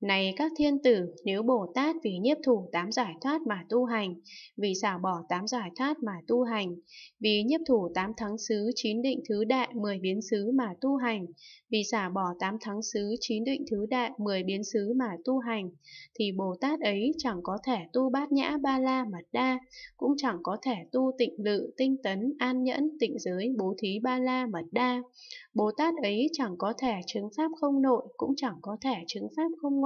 Này các thiên tử, nếu Bồ Tát vì nhiếp thủ tám giải thoát mà tu hành, vì xảo bỏ tám giải thoát mà tu hành, vì nhiếp thủ tám thắng xứ chín định thứ đại mười biến xứ mà tu hành, vì xả bỏ tám thắng xứ chín định thứ đại mười biến xứ mà tu hành, thì Bồ Tát ấy chẳng có thể tu bát nhã ba la mật đa, cũng chẳng có thể tu tịnh lự, tinh tấn, an nhẫn, tịnh giới, bố thí ba la mật đa. Bồ Tát ấy chẳng có thể chứng pháp không nội, cũng chẳng có thể chứng pháp không ngoại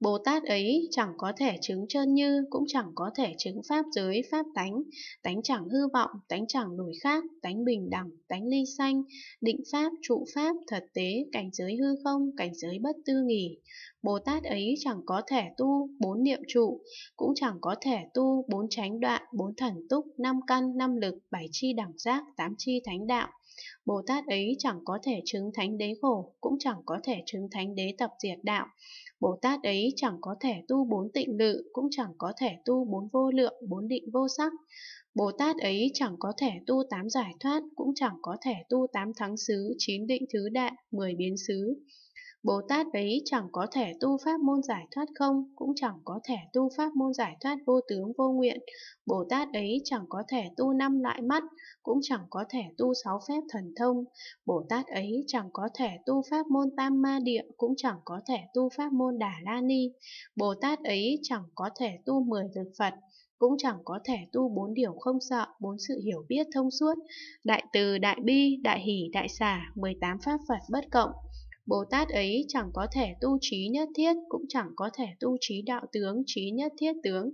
Bồ Tát ấy chẳng có thể chứng chân như, cũng chẳng có thể chứng pháp giới, pháp tánh, tánh chẳng hư vọng, tánh chẳng đổi khác, tánh bình đẳng, tánh ly sanh, định pháp, trụ pháp, thật tế, cảnh giới hư không, cảnh giới bất tư nghỉ. Bồ Tát ấy chẳng có thể tu bốn niệm trụ, cũng chẳng có thể tu bốn chánh đoạn, bốn thần túc, năm căn, năm lực, bảy chi đẳng giác, tám chi thánh đạo, Bồ Tát ấy chẳng có thể chứng thánh đế khổ, cũng chẳng có thể chứng thánh đế tập diệt đạo. Bồ Tát ấy chẳng có thể tu bốn tịnh lự, cũng chẳng có thể tu bốn vô lượng, bốn định vô sắc. Bồ Tát ấy chẳng có thể tu tám giải thoát, cũng chẳng có thể tu tám thắng xứ, chín định thứ đại, mười biến xứ. Bồ Tát ấy chẳng có thể tu pháp môn giải thoát không, cũng chẳng có thể tu pháp môn giải thoát vô tướng vô nguyện. Bồ Tát ấy chẳng có thể tu năm lại mắt, cũng chẳng có thể tu sáu phép thần thông. Bồ Tát ấy chẳng có thể tu pháp môn tam ma địa, cũng chẳng có thể tu pháp môn đà la ni. Bồ Tát ấy chẳng có thể tu mười lực Phật, cũng chẳng có thể tu bốn điều không sợ, bốn sự hiểu biết thông suốt, đại từ, đại bi, đại hỷ, đại xả, 18 pháp Phật bất cộng. Bồ Tát ấy chẳng có thể tu trí nhất thiết, cũng chẳng có thể tu trí đạo tướng, trí nhất thiết tướng,